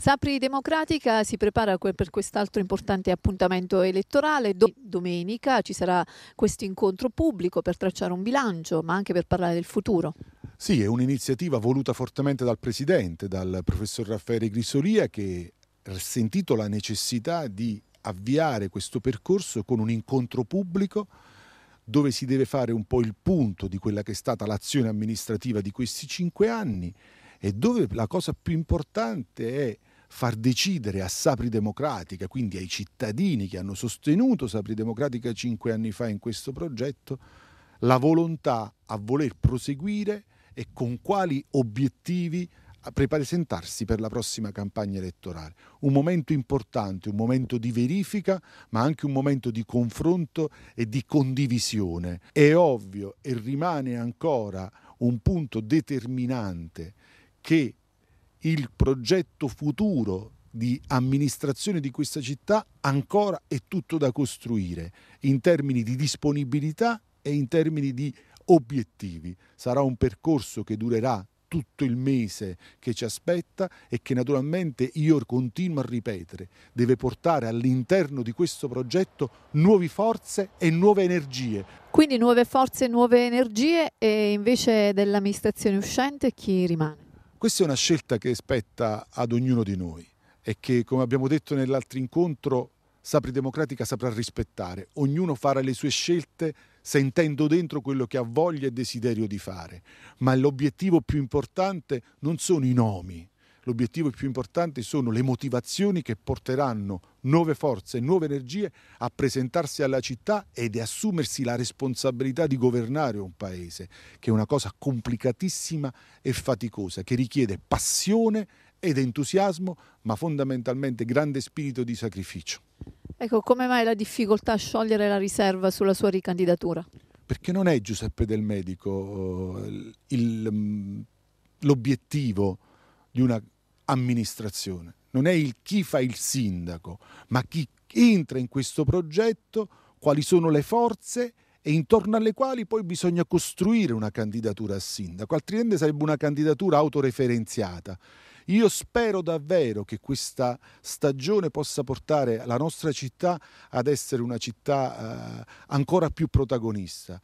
Sapri Democratica si prepara per quest'altro importante appuntamento elettorale. domenica ci sarà questo incontro pubblico per tracciare un bilancio, ma anche per parlare del futuro. Sì, è un'iniziativa voluta fortemente dal Presidente, dal professor Raffaele Grisolia, che ha sentito la necessità di avviare questo percorso con un incontro pubblico dove si deve fare un po' il punto di quella che è stata l'azione amministrativa di questi cinque anni e dove la cosa più importante è far decidere a Sapri Democratica, quindi ai cittadini che hanno sostenuto Sapri Democratica cinque anni fa in questo progetto, la volontà a voler proseguire e con quali obiettivi presentarsi per la prossima campagna elettorale. Un momento importante, un momento di verifica, ma anche un momento di confronto e di condivisione. È ovvio e rimane ancora un punto determinante che il progetto futuro di amministrazione di questa città ancora è tutto da costruire in termini di disponibilità e in termini di obiettivi. Sarà un percorso che durerà tutto il mese che ci aspetta e che naturalmente io continuo a ripetere, deve portare all'interno di questo progetto nuove forze e nuove energie. Quindi nuove forze e nuove energie e invece dell'amministrazione uscente chi rimane? Questa è una scelta che spetta ad ognuno di noi e che, come abbiamo detto nell'altro incontro, Sapri Democratica saprà rispettare. Ognuno farà le sue scelte sentendo dentro quello che ha voglia e desiderio di fare. Ma l'obiettivo più importante non sono i nomi, L'obiettivo più importante sono le motivazioni che porteranno nuove forze, nuove energie a presentarsi alla città ed assumersi la responsabilità di governare un paese, che è una cosa complicatissima e faticosa, che richiede passione ed entusiasmo, ma fondamentalmente grande spirito di sacrificio. Ecco, come mai la difficoltà a sciogliere la riserva sulla sua ricandidatura? Perché non è Giuseppe Del Medico eh, mm, l'obiettivo di una amministrazione, non è il chi fa il sindaco, ma chi entra in questo progetto, quali sono le forze e intorno alle quali poi bisogna costruire una candidatura a sindaco, altrimenti sarebbe una candidatura autoreferenziata. Io spero davvero che questa stagione possa portare la nostra città ad essere una città eh, ancora più protagonista,